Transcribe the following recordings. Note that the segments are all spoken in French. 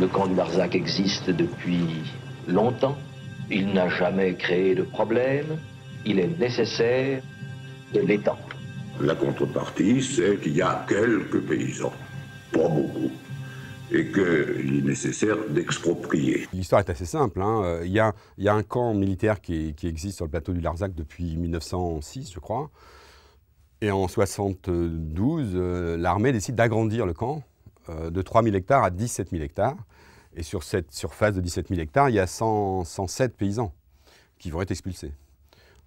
Le camp du Larzac existe depuis longtemps. Il n'a jamais créé de problème. Il est nécessaire de l'étendre. La contrepartie, c'est qu'il y a quelques paysans, pas beaucoup, et qu'il est nécessaire d'exproprier. L'histoire est assez simple. Hein. Euh, il, y a, il, un camp militaire qui, qui, existe sur le plateau du Larzac depuis 1906, je crois. Et en 1972, euh, l'armée décide d'agrandir le camp euh, de 3 000 hectares à 17 000 hectares. Et sur cette surface de 17 000 hectares, il y a 107 paysans qui vont être expulsés.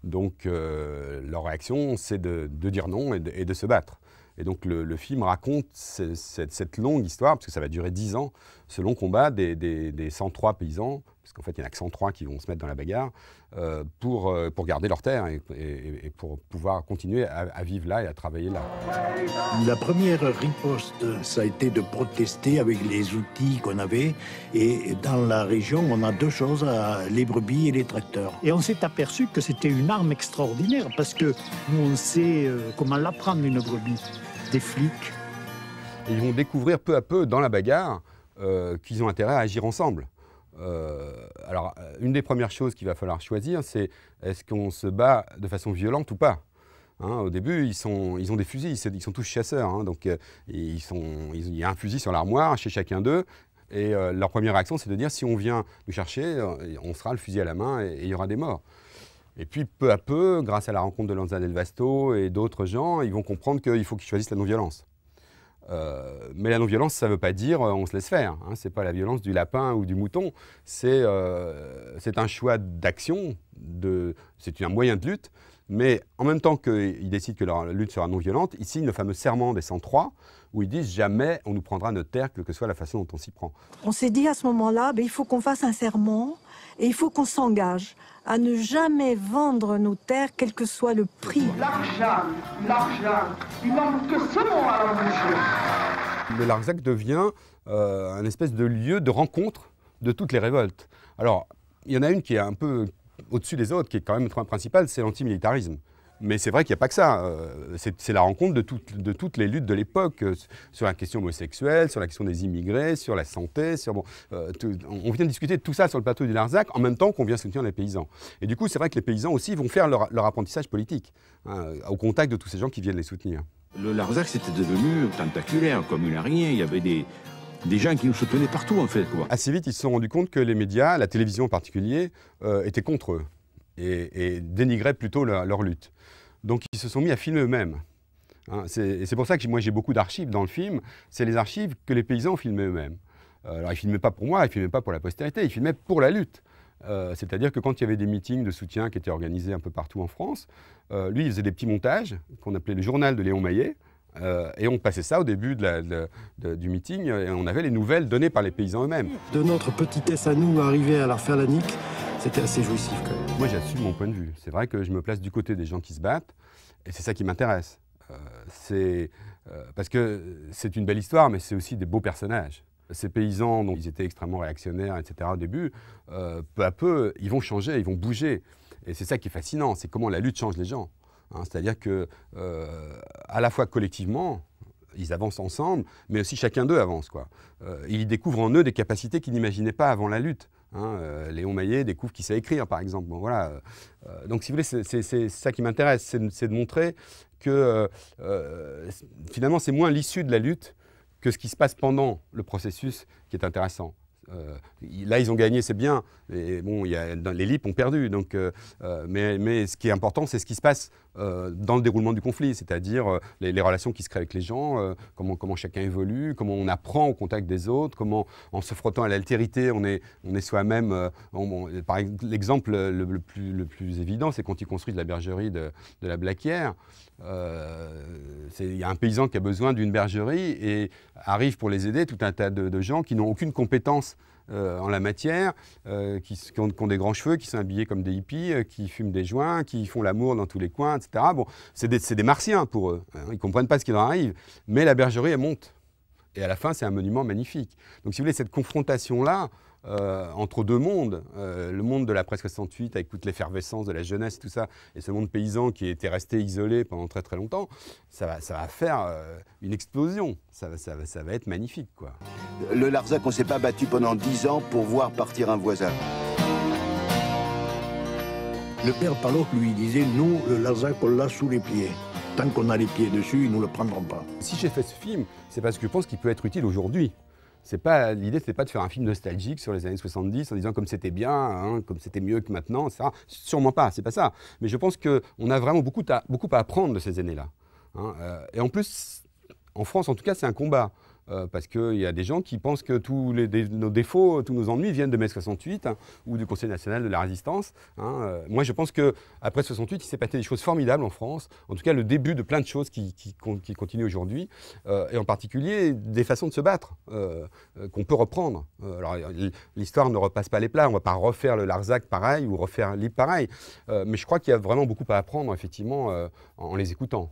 Donc euh, leur réaction, c'est de, dire non et de, se battre. Et donc le, film raconte cette, longue histoire, parce que ça va durer 10 ans, ce long combat des 103 paysans qu'en fait, il y en a que 103 qui vont se mettre dans la bagarre, euh, pour, euh, pour garder leur terre et, pour pouvoir continuer à, vivre là et à travailler là. La première riposte, ça a été de protester avec les outils qu'on avait. Et dans la région, on a deux choses, euh, les brebis et les tracteurs. Et on s'est aperçu que c'était une arme extraordinaire, parce que nous, on sait comment la prendre, une brebis. Des flics. ils vont découvrir peu à peu dans la bagarre qu'ils ont intérêt à agir ensemble. Euh, alors, euh, une des premières choses qu'il va falloir choisir, c'est est-ce qu'on se bat de façon violente ou pas hein. au début, ils, sont, ils, ont des fusils, ils, sont tous chasseurs. Hein. donc, euh, ils sont, il y a un fusil sur l'armoire chez chacun d'eux. Et leur première réaction, c'est de dire si on vient nous chercher, on sera le fusil à la main et il y aura des morts. Et puis, peu à peu, grâce à la rencontre de Lanza Del Vasto et d'autres gens, ils vont comprendre qu'il faut qu'ils choisissent la non-violence. Euh, mais la non-violence, ça ne veut pas dire euh, on se laisse faire. Hein. ce n'est pas la violence du lapin ou du mouton. C'est euh, un choix d'action, c'est un moyen de lutte. Mais en même temps qu'ils décident que leur lutte sera non violente, ils signent le fameux serment des 103, où ils disent jamais on nous prendra notre terre, quelle que soit la façon dont on s'y prend. On s'est dit à ce moment-là, ben, il faut qu'on fasse un serment et il faut qu'on s'engage à ne jamais vendre nos terres, quel que soit le prix. L'argent, l'argent, il manque que ce mot à Le Larzac devient euh, un espèce de lieu de rencontre de toutes les révoltes. Alors, il y en a une qui est un peu au-dessus des autres, qui est quand même le point principal, c'est l'antimilitarisme. Mais c'est vrai qu'il n'y a pas que ça. Euh, c'est la rencontre de, de, toutes les luttes de l'époque euh, sur la question homosexuelle, sur la question des immigrés, sur la santé. Sur, bon, euh, on vient de discuter de tout ça sur le plateau du Larzac en même temps qu'on vient soutenir les paysans. Et du coup, c'est vrai que les paysans aussi vont faire leur, apprentissage politique hein, au contact de tous ces gens qui viennent les soutenir. Le Larzac, c'était devenu tentaculaire, comme une araignée. Il y avait des, des gens qui nous soutenaient partout, en fait. Quoi. Assez vite, ils se sont rendus compte que les médias, la télévision en particulier, euh, étaient contre eux et, dénigraient plutôt leur, lutte. Donc ils se sont mis à filmer eux-mêmes. Hein. c'est pour ça que moi j'ai beaucoup d'archives dans le film. C'est les archives que les paysans filmaient eux-mêmes. Euh, alors ils filmaient pas pour moi, ils filmaient pas pour la postérité, ils filmaient pour la lutte. Euh, c'est-à-dire que quand il y avait des meetings de soutien qui étaient organisés un peu partout en France, lui il faisait des petits montages qu'on appelait le journal de Léon Maillet. Euh, et on passait ça au début du meeting, euh, et on avait les nouvelles données par les paysans eux-mêmes. De notre petitesse à nous, arriver à leur faire la nique, c'était assez jouissif quand même. Moi j'assume mon point de vue. C'est vrai que je me place du côté des gens qui se battent, et c'est ça qui m'intéresse. Euh, parce que c'est une belle histoire, mais c'est aussi des beaux personnages. Ces paysans, dont ils étaient extrêmement réactionnaires, etc. au début, peu à peu, ils vont changer, ils vont bouger. Et c'est ça qui est fascinant, c'est comment la lutte change les gens. Hein. C'est-à-dire que euh, à la fois collectivement, ils avancent ensemble, mais aussi chacun d'eux avance. Quoi. Euh, ils découvrent en eux des capacités qu'ils n'imaginaient pas avant la lutte. Hein. Euh, Léon Maillet découvre qu'il sait écrire, par exemple. donc, si vous voulez, c'est ça qui m'intéresse, c'est de montrer que finalement, c'est moins l'issue de la lutte que ce qui se passe pendant le processus qui est intéressant. Euh, là, ils ont gagné, c'est bien. bon, les LIP ont perdu. Donc, euh, euh, mais, ce qui est important, c'est ce qui se passe dans le déroulement du conflit, c'est-à-dire les, relations qui se créent avec les gens, comment, chacun évolue, comment on apprend au contact des autres, comment en se frottant à l'altérité, on est, soi-même. par exemple, l'exemple le, plus, le plus évident, c'est quand ils construisent la bergerie de, de la Blaquière il y a un paysan qui a besoin d'une bergerie et arrive pour les aider tout un tas de, gens qui n'ont aucune compétence euh, en la matière, euh, qui, ont, des grands cheveux, qui sont habillés comme des hippies, euh, qui fument des joints, qui font l'amour dans tous les coins, etc. Bon, c'est des, martiens pour eux. Hein. ils ne comprennent pas ce qui leur arrive. Mais la bergerie, elle monte. Et à la fin, c'est un monument magnifique. Donc, si vous voulez, cette confrontation-là, euh, entre deux mondes. Euh, le monde de la presse 68 avec toute l'effervescence de la jeunesse et tout ça, et ce monde paysan qui était resté isolé pendant très très longtemps, ça va, faire euh, une explosion. Ça, va être magnifique. quoi. Le Larzac, on s'est pas battu pendant dix ans pour voir partir un voisin. Le père Palot lui disait Nous, le Larzac, on l'a sous les pieds. Tant qu'on a les pieds dessus, ils ne nous le prendront pas. Si j'ai fait ce film, c'est parce que je pense qu'il peut être utile aujourd'hui c'est pas l'idée, pas de faire un film nostalgique sur les années 70 en disant comme c'était bien, hein, comme c'était mieux que maintenant, ça. Sûrement pas, c'est pas ça. Mais je pense qu'on a vraiment beaucoup à, beaucoup à apprendre de ces années-là. Hein, euh, et en plus, en France, en tout cas, c'est un combat. Euh, parce qu'il y a des gens qui pensent que tous nos défauts, tous nos ennuis viennent de mai 68 hein, ou du Conseil national de la résistance. Hein, euh. moi, je pense qu'après 68, il s'est passé des choses formidables en France, en tout cas le début de plein de choses qui, continuent aujourd'hui, euh, et en particulier des façons de se battre qu'on peut reprendre. l'histoire ne repasse pas les plats, on ne va pas refaire le Larzac pareil ou refaire l'IP pareil, mais je crois qu'il y a vraiment beaucoup à apprendre, effectivement, en les écoutant.